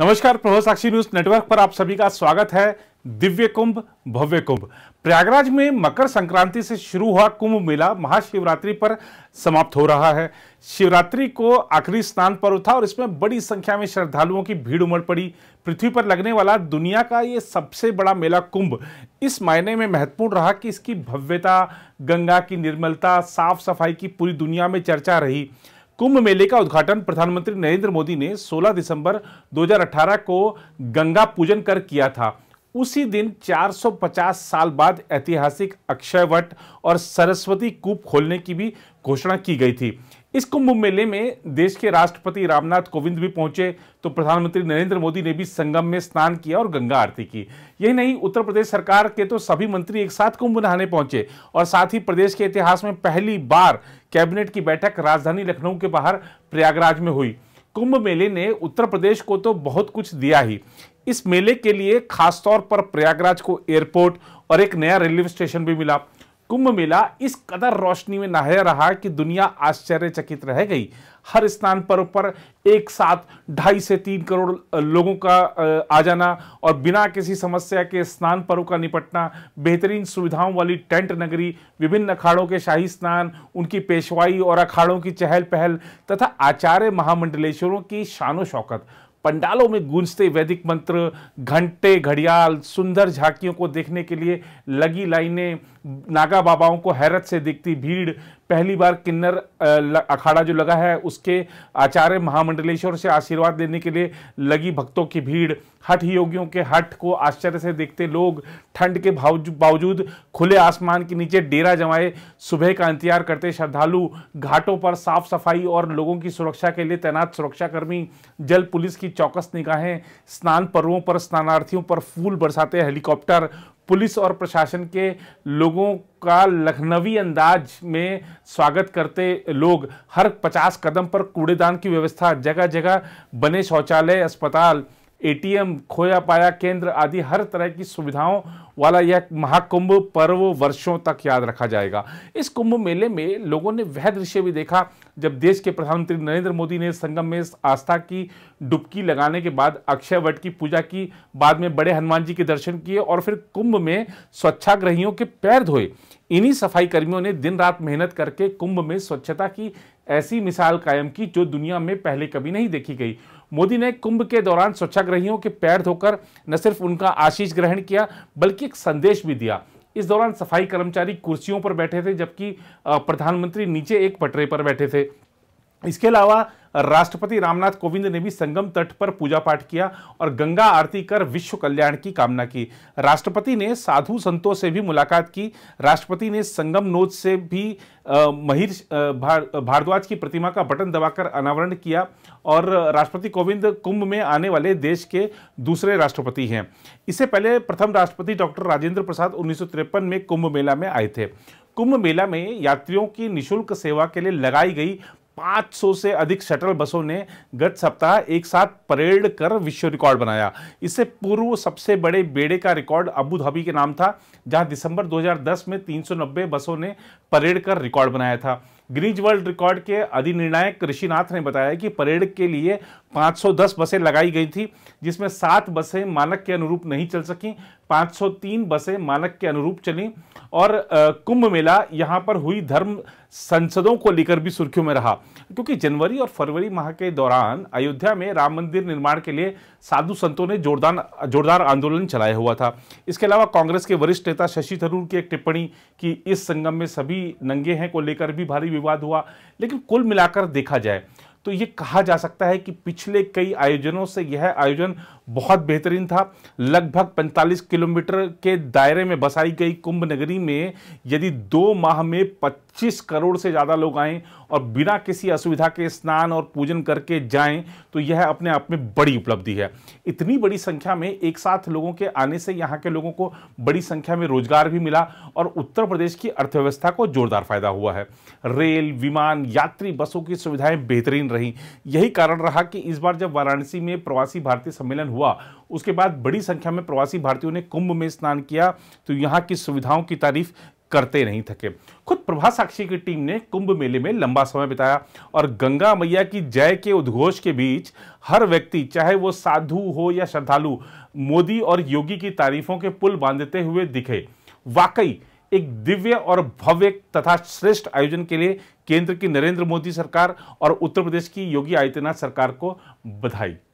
नमस्कार प्रभा साक्षी news network पर आप सभी का स्वागत है दिव्य कुंभ भव्य कुंभ प्रयागराज में मकर संक्रांति से शुरू हुआ कुंभ मेला महाशिवरात्रि पर समाप्त हो रहा है शिवरात्रि को आखिरी स्नान पर्व था और इसमें बड़ी संख्या में श्रद्धालुओं की भीड़ उमड़ पड़ी पृथ्वी पर लगने वाला दुनिया का ये सबसे बड़ा मेला कुंभ इस मायने में महत्वपूर्ण रहा कि इसकी भव्यता गंगा की निर्मलता साफ सफाई की पूरी दुनिया में चर्चा रही कुंभ मेले का उद्घाटन प्रधानमंत्री नरेंद्र मोदी ने 16 दिसंबर 2018 को गंगा पूजन कर किया था उसी दिन 450 साल बाद ऐतिहासिक अक्षयवट और सरस्वती कूप खोलने की भी घोषणा की गई थी इस कुंभ मेले में देश के राष्ट्रपति रामनाथ कोविंद भी पहुंचे तो प्रधानमंत्री नरेंद्र मोदी ने भी संगम में स्नान किया और गंगा आरती की यही नहीं उत्तर प्रदेश सरकार के तो सभी मंत्री एक साथ कुंभ नहाने पहुंचे और साथ ही प्रदेश के इतिहास में पहली बार कैबिनेट की बैठक राजधानी लखनऊ के बाहर प्रयागराज में हुई कुंभ मेले ने उत्तर प्रदेश को तो बहुत कुछ दिया ही इस मेले के लिए खासतौर पर प्रयागराज को एयरपोर्ट और एक नया रेलवे स्टेशन भी मिला कुंभ मेला इस कदर रोशनी में नहा रहा कि दुनिया आश्चर्यचकित रह गई हर स्थान पर पर एक साथ ढाई से तीन करोड़ लोगों का आ जाना और बिना किसी समस्या के स्नान पर्व का निपटना बेहतरीन सुविधाओं वाली टेंट नगरी विभिन्न अखाड़ों के शाही स्नान उनकी पेशवाई और अखाड़ों की चहल पहल तथा आचार्य महामंडलेश्वरों की शानो शौकत पंडालों में गूंजते वैदिक मंत्र घंटे घड़ियाल सुंदर झांकियों को देखने के लिए लगी लाइनें नागा बाबाओं को हैरत से दिखती भीड़ पहली बार किन्नर अखाड़ा जो लगा है उसके आचार्य महामंडलेश्वर से आशीर्वाद लेने के लिए लगी भक्तों की भीड़ हठ योगियों के हठ को आश्चर्य से देखते लोग ठंड के बावजूद खुले आसमान के नीचे डेरा जमाए सुबह का इंतजार करते श्रद्धालु घाटों पर साफ सफाई और लोगों की सुरक्षा के लिए तैनात सुरक्षाकर्मी जल पुलिस की चौकस निगाहें स्नान पर्वों पर स्नानार्थियों पर फूल बरसाते हेलीकॉप्टर पुलिस और प्रशासन के लोगों का लखनवी अंदाज में स्वागत करते लोग हर 50 कदम पर कूड़ेदान की व्यवस्था जगह जगह बने शौचालय अस्पताल एटीएम खोया पाया केंद्र आदि हर तरह की सुविधाओं वाला यह महाकुंभ पर्व वर्षों तक याद रखा जाएगा इस कुंभ मेले में लोगों ने वह दृश्य भी देखा जब देश के प्रधानमंत्री नरेंद्र मोदी ने संगम में आस्था की डुबकी लगाने के बाद अक्षय वट की पूजा की बाद में बड़े हनुमान जी के दर्शन किए और फिर कुंभ में स्वच्छाग्रहियों के पैर धोए इन्हीं सफाई कर्मियों ने दिन रात मेहनत करके कुंभ में स्वच्छता की ऐसी मिसाल कायम की जो दुनिया में पहले कभी नहीं देखी गई मोदी ने कुंभ के दौरान स्वच्छाग्रहियों के पैर धोकर न सिर्फ उनका आशीष ग्रहण किया बल्कि एक संदेश भी दिया इस दौरान सफाई कर्मचारी कुर्सियों पर बैठे थे जबकि प्रधानमंत्री नीचे एक पटरे पर बैठे थे इसके अलावा राष्ट्रपति रामनाथ कोविंद ने भी संगम तट पर पूजा पाठ किया और गंगा आरती कर विश्व कल्याण की कामना की राष्ट्रपति ने साधु संतों से भी मुलाकात की राष्ट्रपति ने संगम नोद से भी महिर भारद्वाज की प्रतिमा का बटन दबाकर अनावरण किया और राष्ट्रपति कोविंद कुंभ में आने वाले देश के दूसरे राष्ट्रपति हैं इससे पहले प्रथम राष्ट्रपति डॉक्टर राजेंद्र प्रसाद उन्नीस में कुंभ मेला में आए थे कुंभ मेला में यात्रियों की निशुल्क सेवा के लिए लगाई गई 500 से अधिक शटल बसों ने गत सप्ताह एक साथ परेड कर विश्व रिकॉर्ड बनाया इससे पूर्व सबसे बड़े बेड़े का रिकॉर्ड अबू धाबी के नाम था जहां दिसंबर 2010 में 390 बसों ने परेड कर रिकॉर्ड बनाया था ग्रीज वर्ल्ड रिकॉर्ड के अधिनिर्णायक ऋषिनाथ ने बताया कि परेड के लिए 510 बसें लगाई गई थी जिसमें सात बसें मानक के अनुरूप नहीं चल सकी 503 बसें मानक के अनुरूप चली और कुंभ मेला यहाँ पर हुई धर्म संसदों को लेकर भी सुर्खियों में रहा क्योंकि जनवरी और फरवरी माह के दौरान अयोध्या में राम मंदिर निर्माण के लिए साधु संतों ने जोरदार जोरदार आंदोलन चलाया हुआ था इसके अलावा कांग्रेस के वरिष्ठ नेता शशि थरूर की एक टिप्पणी कि इस संगम में सभी नंगे हैं को लेकर भी भारी विवाद हुआ लेकिन कुल मिलाकर देखा जाए तो ये कहा जा सकता है कि पिछले कई आयोजनों से यह आयोजन बहुत बेहतरीन था लगभग 45 किलोमीटर के दायरे में बसाई गई कुंभ नगरी में यदि दो माह में 25 करोड़ से ज़्यादा लोग आएँ और बिना किसी असुविधा के स्नान और पूजन करके जाएं तो यह अपने आप में बड़ी उपलब्धि है इतनी बड़ी संख्या में एक साथ लोगों के आने से यहाँ के लोगों को बड़ी संख्या में रोजगार भी मिला और उत्तर प्रदेश की अर्थव्यवस्था को जोरदार फायदा हुआ है रेल विमान यात्री बसों की सुविधाएं बेहतरीन रहीं यही कारण रहा कि इस बार जब वाराणसी में प्रवासी भारतीय सम्मेलन हुआ उसके बाद बड़ी संख्या में प्रवासी भारतीयों ने कुंभ में स्नान किया तो यहाँ की सुविधाओं की तारीफ करते नहीं थके खुद प्रभा साक्षी की टीम ने कुंभ मेले में लंबा समय बिताया और गंगा मैया की जय के उद्घोष के बीच हर व्यक्ति चाहे वो साधु हो या श्रद्धालु मोदी और योगी की तारीफों के पुल बांधते हुए दिखे वाकई एक दिव्य और भव्य तथा श्रेष्ठ आयोजन के लिए केंद्र की नरेंद्र मोदी सरकार और उत्तर प्रदेश की योगी आदित्यनाथ सरकार को बधाई